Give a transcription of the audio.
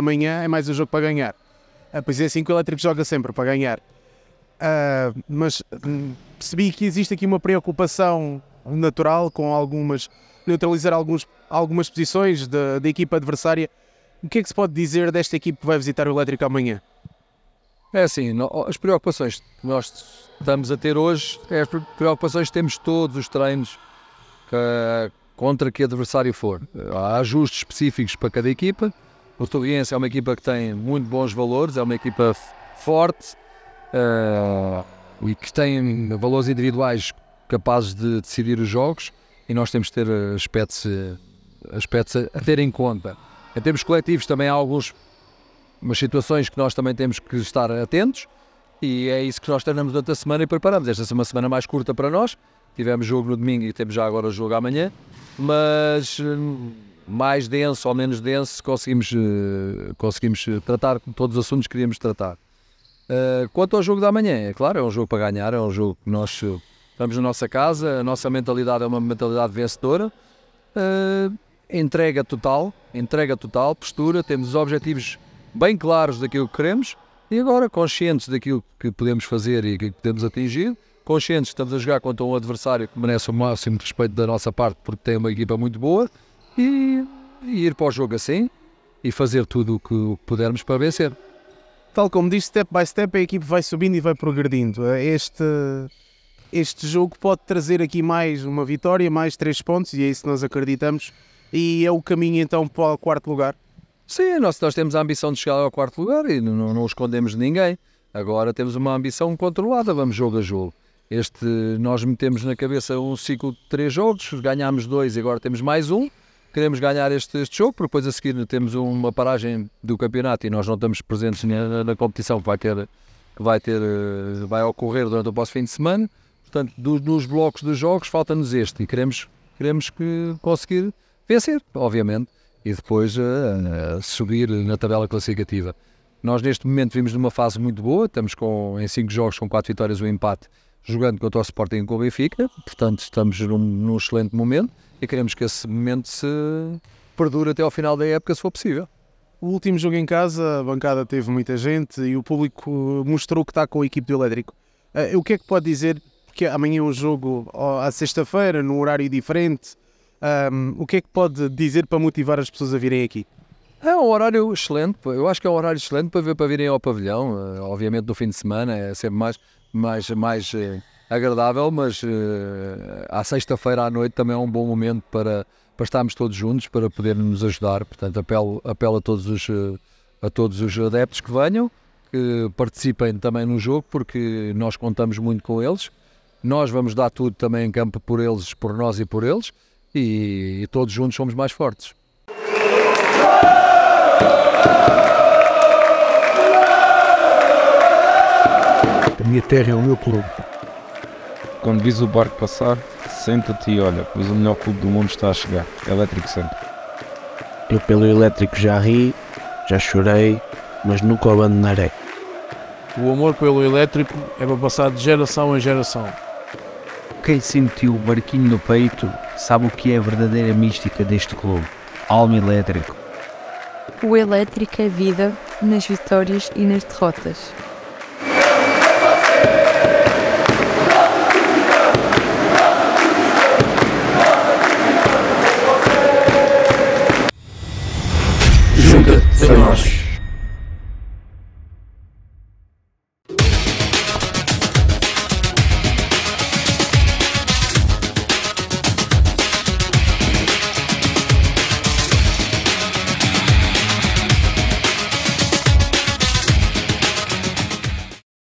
amanhã é mais um jogo para ganhar. Ah, pois é assim que o Elétrico joga sempre, para ganhar. Ah, mas hum, percebi que existe aqui uma preocupação natural com algumas. neutralizar alguns, algumas posições da, da equipa adversária. O que é que se pode dizer desta equipe que vai visitar o Elétrico amanhã? É assim, as preocupações que nós estamos a ter hoje é as preocupações que temos todos os treinos que, contra que adversário for. Há ajustes específicos para cada equipa o é uma equipa que tem muito bons valores, é uma equipa forte uh, e que tem valores individuais capazes de decidir os jogos e nós temos de ter aspectos, aspectos a ter em conta. Em termos coletivos também há algumas situações que nós também temos que estar atentos e é isso que nós treinamos durante a semana e preparamos. Esta é uma semana mais curta para nós, tivemos jogo no domingo e temos já agora jogo amanhã, mas hum, mais denso ou menos denso, conseguimos, eh, conseguimos eh, tratar todos os assuntos que queríamos tratar. Eh, quanto ao jogo da manhã, é claro, é um jogo para ganhar, é um jogo que nós estamos na nossa casa, a nossa mentalidade é uma mentalidade vencedora, entrega total, entrega total, postura, temos os objetivos bem claros daquilo que queremos e agora conscientes daquilo que podemos fazer e que podemos atingir, conscientes que estamos a jogar contra um adversário que merece o máximo de respeito da nossa parte porque tem uma equipa muito boa, e, e ir para o jogo assim e fazer tudo o que pudermos para vencer. Tal como disse, step by step a equipe vai subindo e vai progredindo. Eh, este, este jogo pode trazer aqui mais uma vitória, mais três pontos, e é isso que nós acreditamos. E é o caminho então para o quarto lugar? Sim, nós, nós temos a ambição de chegar ao quarto lugar e não, não escondemos de ninguém. Agora temos uma ambição controlada, vamos jogo a jogo. Este, nós metemos na cabeça um ciclo de três jogos, ganhámos dois e agora temos mais um queremos ganhar este, este jogo, porque depois a seguir temos uma paragem do campeonato e nós não estamos presentes na, na competição que vai ter, que vai ter, eh, vai ocorrer durante o próximo fim de semana. Portanto, do, nos blocos dos jogos falta-nos este e queremos, queremos que conseguir vencer, obviamente, e depois uh, uh, subir na tabela classificativa. Nós neste momento vimos numa fase muito boa, estamos com, em 5 jogos com 4 vitórias e um empate, jogando contra o Sporting com o Benfica, portanto estamos num, num excelente momento e queremos que esse momento se perdure até ao final da época, se for possível. O último jogo em casa, a bancada teve muita gente e o público eh, mostrou que está com a equipe do Elétrico. Eh, o que é que pode dizer? Porque amanhã o é jogo à sexta-feira, num horário diferente. Um, o que é que pode dizer para motivar as pessoas a virem aqui? É um horário excelente, eu acho que é um horário excelente para, ver, para virem ao pavilhão, eh, obviamente no fim de semana é sempre mais, mais, mais agradável, mas uh, à sexta-feira à noite também é um bom momento para, para estarmos todos juntos, para podermos nos ajudar. Portanto, apelo, apelo a, todos os, eh, a todos os adeptos que venham, que participem também no jogo, porque nós contamos muito com eles. Nós vamos dar tudo também em campo por eles, por nós e por eles, e, e todos juntos somos mais fortes. A minha terra é o meu clube. Quando vis o barco passar, senta-te e olha, pois o melhor clube do mundo está a chegar. Elétrico sempre. Eu pelo elétrico já ri, já chorei, mas nunca abandonarei. O amor pelo elétrico é para passar de geração em geração. Quem sentiu o barquinho no peito sabe o que é a verdadeira mística deste clube, alma elétrico. O elétrico é vida nas vitórias e nas derrotas.